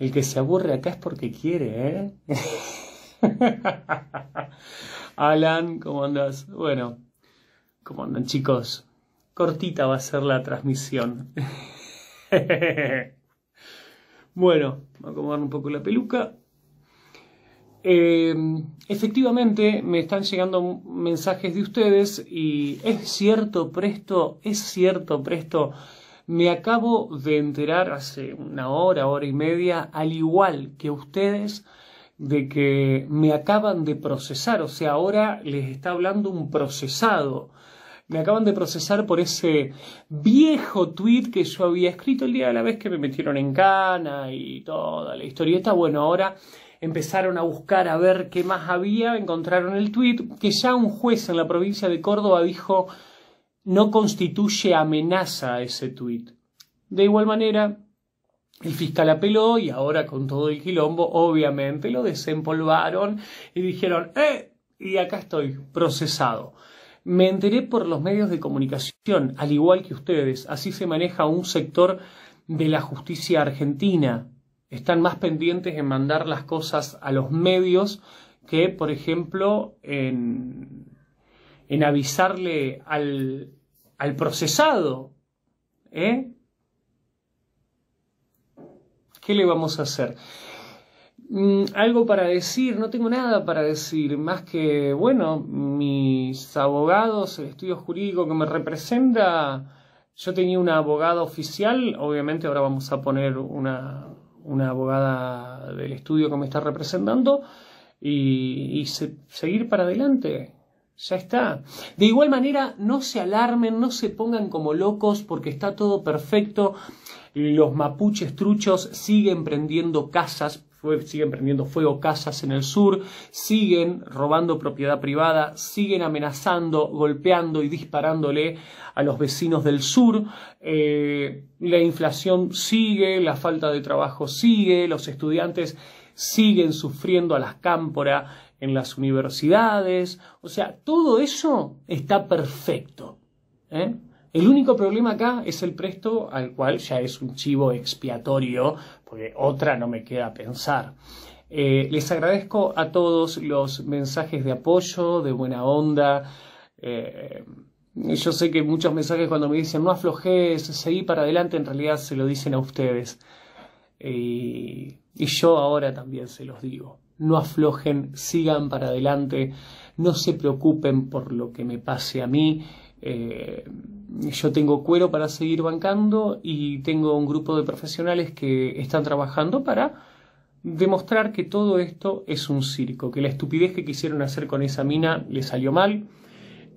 El que se aburre acá es porque quiere, ¿eh? Alan, ¿cómo andas? Bueno, ¿cómo andan chicos? Cortita va a ser la transmisión. bueno, voy a acomodar un poco la peluca. Eh, efectivamente, me están llegando mensajes de ustedes y es cierto, presto, es cierto, presto me acabo de enterar hace una hora, hora y media, al igual que ustedes, de que me acaban de procesar, o sea, ahora les está hablando un procesado. Me acaban de procesar por ese viejo tweet que yo había escrito el día de la vez que me metieron en cana y toda la historieta. Bueno, ahora empezaron a buscar a ver qué más había, encontraron el tweet que ya un juez en la provincia de Córdoba dijo no constituye amenaza a ese tuit. De igual manera, el fiscal apeló y ahora con todo el quilombo, obviamente, lo desempolvaron y dijeron, ¡eh! Y acá estoy, procesado. Me enteré por los medios de comunicación, al igual que ustedes, así se maneja un sector de la justicia argentina. Están más pendientes en mandar las cosas a los medios que, por ejemplo, en en avisarle al, procesado. ¿eh? ¿Qué le vamos a hacer? Mm, algo para decir, no tengo nada para decir, más que, bueno, mis abogados, el estudio jurídico que me representa, yo tenía una abogada oficial, obviamente ahora vamos a poner una, abogada del estudio que me está representando y, seguir para adelante. Ya está. De igual manera, no se alarmen, no se pongan como locos porque está todo perfecto. Los mapuches truchos siguen prendiendo casas, siguen prendiendo fuego casas en el sur, siguen robando propiedad privada, siguen amenazando, golpeando y disparándole a los vecinos del sur. Eh, la inflación sigue, la falta de trabajo sigue, los estudiantes siguen sufriendo a las cámporas, en las universidades, o sea, todo eso está perfecto. ¿eh? El único problema acá es el presto, al cual ya es un chivo expiatorio, porque otra no me queda pensar. Eh, les agradezco a todos los mensajes de apoyo, de buena onda. Eh, yo sé que muchos mensajes cuando me dicen no aflojes, seguí para adelante, en realidad se lo dicen a ustedes. y yo ahora también se los digo no aflojen, sigan para adelante, no se preocupen por lo que me pase a mí. Eh, yo tengo cuero para seguir bancando y tengo un grupo de profesionales que están trabajando para demostrar que todo esto es un circo, que la estupidez que quisieron hacer con esa mina le salió mal,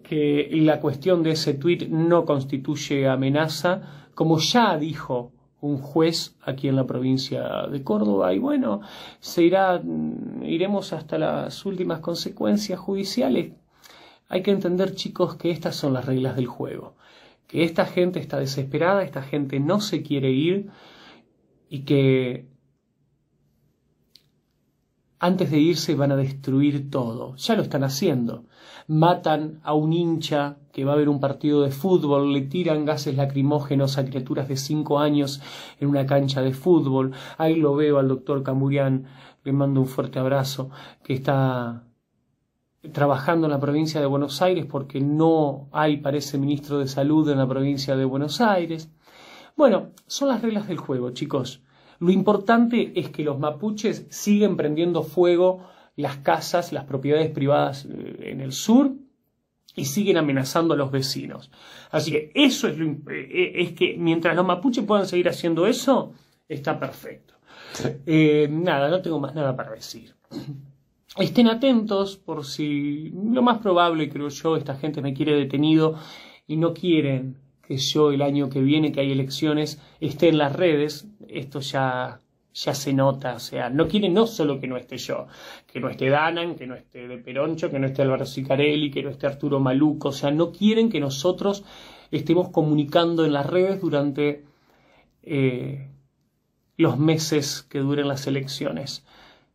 que la cuestión de ese tuit no constituye amenaza, como ya dijo un juez aquí en la provincia de Córdoba y bueno, se irá, iremos hasta las últimas consecuencias judiciales. Hay que entender chicos que estas son las reglas del juego, que esta gente está desesperada, esta gente no se quiere ir y que antes de irse van a destruir todo. Ya lo están haciendo. Matan a un hincha que va a haber un partido de fútbol, le tiran gases lacrimógenos a criaturas de cinco años en una cancha de fútbol. Ahí lo veo al doctor Camburian, le mando un fuerte abrazo, que está trabajando en la provincia de Buenos Aires porque no hay, parece, ministro de salud en la provincia de Buenos Aires. Bueno, son las reglas del juego, chicos. Lo importante es que los mapuches siguen prendiendo fuego las casas, las propiedades privadas eh, en el sur y siguen amenazando a los vecinos. Así que eso es lo, eh, eh, es que mientras los mapuches puedan seguir haciendo eso, está perfecto. Eh, nada, no tengo más nada para decir. Estén atentos por si lo más probable, creo yo, esta gente me quiere detenido y no quieren que yo el año que viene, que hay elecciones, esté en las redes. Esto ya ya se nota, o sea, no quieren no solo que no esté yo, que no esté Danan, que no esté De Peroncho, que no esté Álvaro Sicarelli, que no esté Arturo Maluco, o sea, no quieren que nosotros estemos comunicando en las redes durante eh, los meses que duren las elecciones.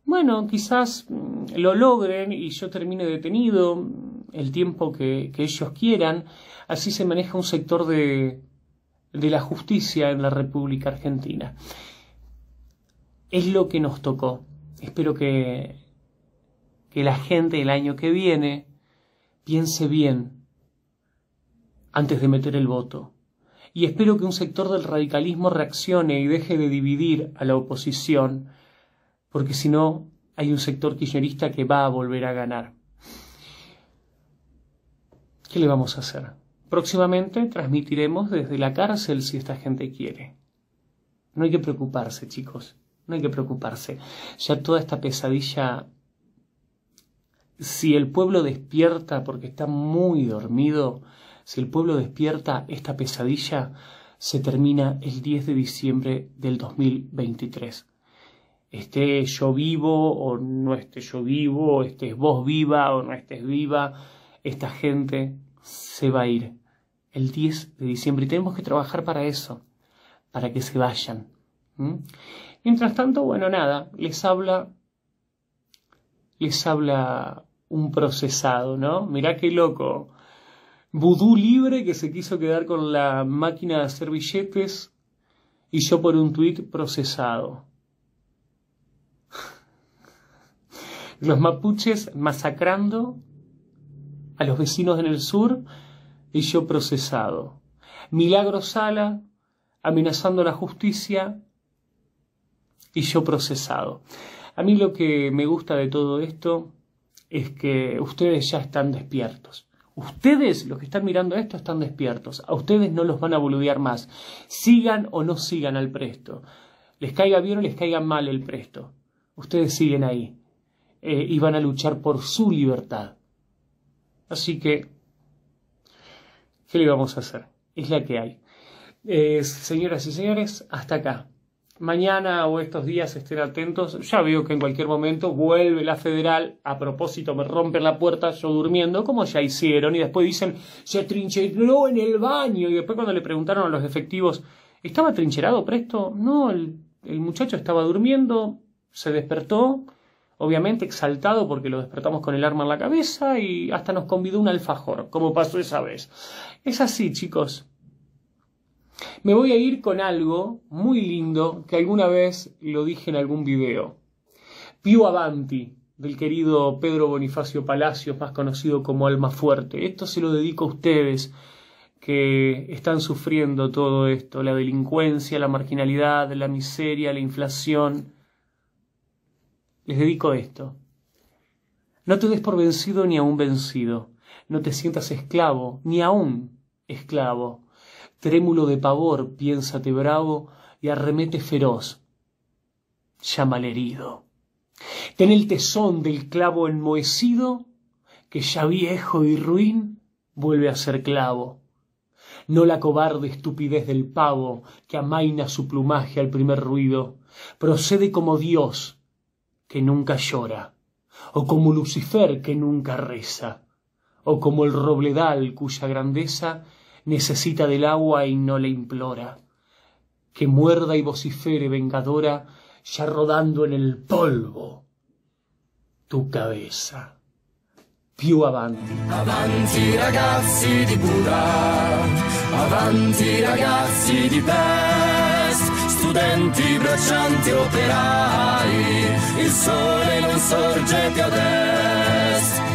Bueno, quizás mm, lo logren y yo termine detenido mm, el tiempo que, que ellos quieran. Así se maneja un sector de, de la justicia en la República Argentina es lo que nos tocó. Espero que, que la gente el año que viene piense bien antes de meter el voto. Y espero que un sector del radicalismo reaccione y deje de dividir a la oposición, porque si no hay un sector kirchnerista que va a volver a ganar. ¿Qué le vamos a hacer? Próximamente transmitiremos desde la cárcel si esta gente quiere. No hay que preocuparse, chicos. No hay que preocuparse. Ya toda esta pesadilla, si el pueblo despierta porque está muy dormido, si el pueblo despierta esta pesadilla, se termina el 10 de diciembre del 2023. Esté yo vivo o no esté yo vivo, estés vos viva o no estés viva, esta gente se va a ir el 10 de diciembre y tenemos que trabajar para eso, para que se vayan. Mientras tanto, bueno, nada, les habla, les habla un procesado, ¿no? Mirá qué loco. Vudú libre que se quiso quedar con la máquina de hacer billetes y yo por un tuit procesado. Los mapuches masacrando a los vecinos en el sur y yo procesado. Milagro Sala amenazando la justicia y yo procesado. A mí lo que me gusta de todo esto es que ustedes ya están despiertos. Ustedes, los que están mirando esto, están despiertos. A ustedes no los van a boludear más. Sigan o no sigan al presto. Les caiga bien o les caiga mal el presto. Ustedes siguen ahí. Eh, y van a luchar por su libertad. Así que, ¿qué le vamos a hacer? Es la que hay. Eh, señoras y señores, hasta acá mañana o estos días estén atentos. Ya veo que en cualquier momento vuelve la federal, a propósito me rompen la puerta, yo durmiendo, como ya hicieron, y después dicen, se trincheró en el baño, y después cuando le preguntaron a los efectivos, ¿estaba trincherado presto? No, el, el muchacho estaba durmiendo, se despertó, obviamente exaltado porque lo despertamos con el arma en la cabeza y hasta nos convidó un alfajor, como pasó esa vez. Es así, chicos. Me voy a ir con algo muy lindo que alguna vez lo dije en algún video. Pío Avanti, del querido Pedro Bonifacio Palacios, más conocido como Alma Fuerte. Esto se lo dedico a ustedes que están sufriendo todo esto, la delincuencia, la marginalidad, la miseria, la inflación. Les dedico esto. No te des por vencido ni aún vencido. No te sientas esclavo, ni aún esclavo trémulo de pavor, piénsate bravo y arremete feroz. Llama al herido. Ten el tesón del clavo enmohecido, que ya viejo y ruin vuelve a ser clavo. No la cobarde estupidez del pavo, que amaina su plumaje al primer ruido. Procede como Dios, que nunca llora, o como Lucifer, que nunca reza, o como el robledal, cuya grandeza necesita del agua y no le implora, que muerda y vocifere vengadora, ya rodando en el polvo tu cabeza. Più avanti. Avanti ragazzi di Buda, avanti ragazzi di Pest, studenti, braccianti, operai, il sole non sorge più ad